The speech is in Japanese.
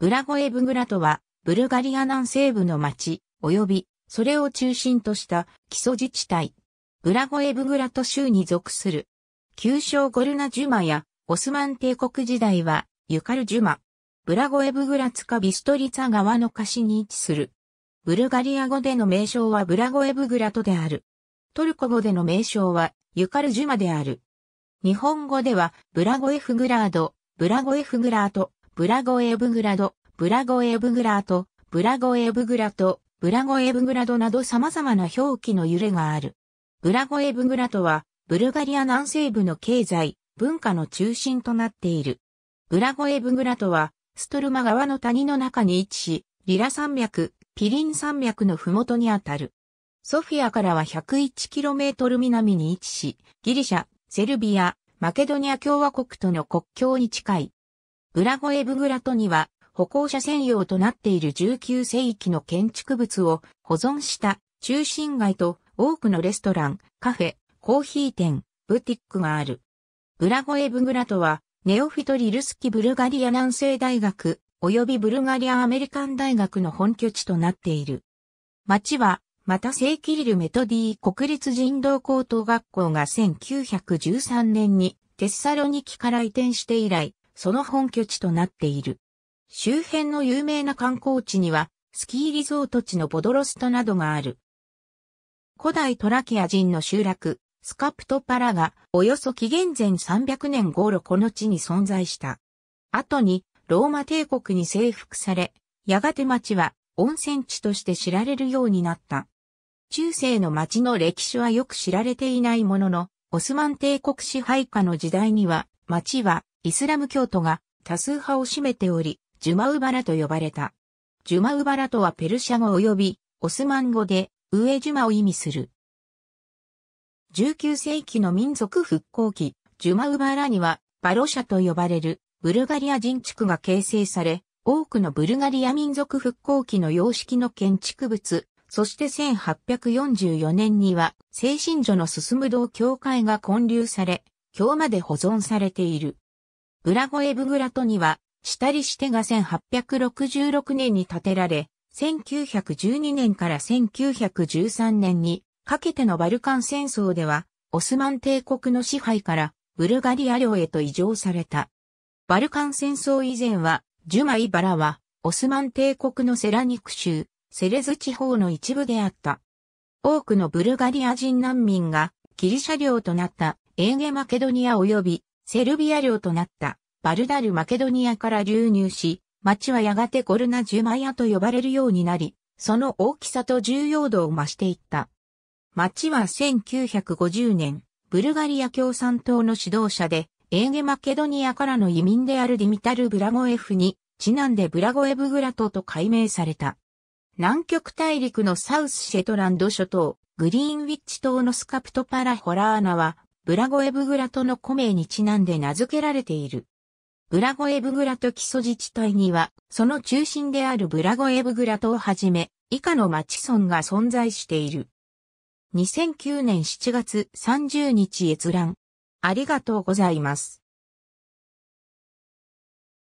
ブラゴエブグラとは、ブルガリア南西部の町、及び、それを中心とした基礎自治体。ブラゴエブグラト州に属する。旧称ゴルナジュマや、オスマン帝国時代は、ユカルジュマ。ブラゴエブグラツカビストリツァ川の河岸に位置する。ブルガリア語での名称はブラゴエブグラトである。トルコ語での名称は、ユカルジュマである。日本語では、ブラゴエフグラード、ブラゴエフグラートブラゴエブグラド、ブラゴエブグラート、ブラゴエブグラト、ブラゴエブグラドなど様々な表記の揺れがある。ブラゴエブグラトは、ブルガリア南西部の経済、文化の中心となっている。ブラゴエブグラトは、ストルマ川の谷の中に位置し、リラ山脈、ピリン山脈の麓にあたる。ソフィアからは 101km 南に位置し、ギリシャ、セルビア、マケドニア共和国との国境に近い。ラゴエブグラトには歩行者専用となっている19世紀の建築物を保存した中心街と多くのレストラン、カフェ、コーヒー店、ブティックがある。ラゴエブグラトはネオフィトリルスキブルガリア南西大学及びブルガリアアメリカン大学の本拠地となっている。町はまた聖キリルメトディ国立人道高等学校が1913年にテッサロニキから移転して以来、その本拠地となっている。周辺の有名な観光地には、スキーリゾート地のボドロストなどがある。古代トラキア人の集落、スカプトパラが、およそ紀元前300年頃この地に存在した。後に、ローマ帝国に征服され、やがて町は温泉地として知られるようになった。中世の町の歴史はよく知られていないものの、オスマン帝国支配下の時代には、町はイスラム教徒が多数派を占めており、ジュマウバラと呼ばれた。ジュマウバラとはペルシャ語及びオスマン語で上ジュマを意味する。19世紀の民族復興期、ジュマウバラにはバロシャと呼ばれるブルガリア人地区が形成され、多くのブルガリア民族復興期の様式の建築物、そして1844年には、精神所の進む道教会が建立され、今日まで保存されている。ラゴエブグラトには、下りしてが1866年に建てられ、1912年から1913年にかけてのバルカン戦争では、オスマン帝国の支配からブルガリア領へと移譲された。バルカン戦争以前は、ジュマイバラは、オスマン帝国のセラニク州、セレズ地方の一部であった。多くのブルガリア人難民がギリシャ領となったエーゲマケドニア及びセルビア領となったバルダルマケドニアから流入し、町はやがてコルナジュマヤと呼ばれるようになり、その大きさと重要度を増していった。町は1950年、ブルガリア共産党の指導者で、エーゲマケドニアからの移民であるディミタル・ブラゴエフに、ちなんでブラゴエブグラトと改名された。南極大陸のサウスシェトランド諸島、グリーンウィッチ島のスカプトパラホラーナは、ブラゴエブグラトの古名にちなんで名付けられている。ブラゴエブグラト基礎自治体には、その中心であるブラゴエブグラトをはじめ、以下の町村が存在している。2009年7月30日閲覧。ありがとうございます。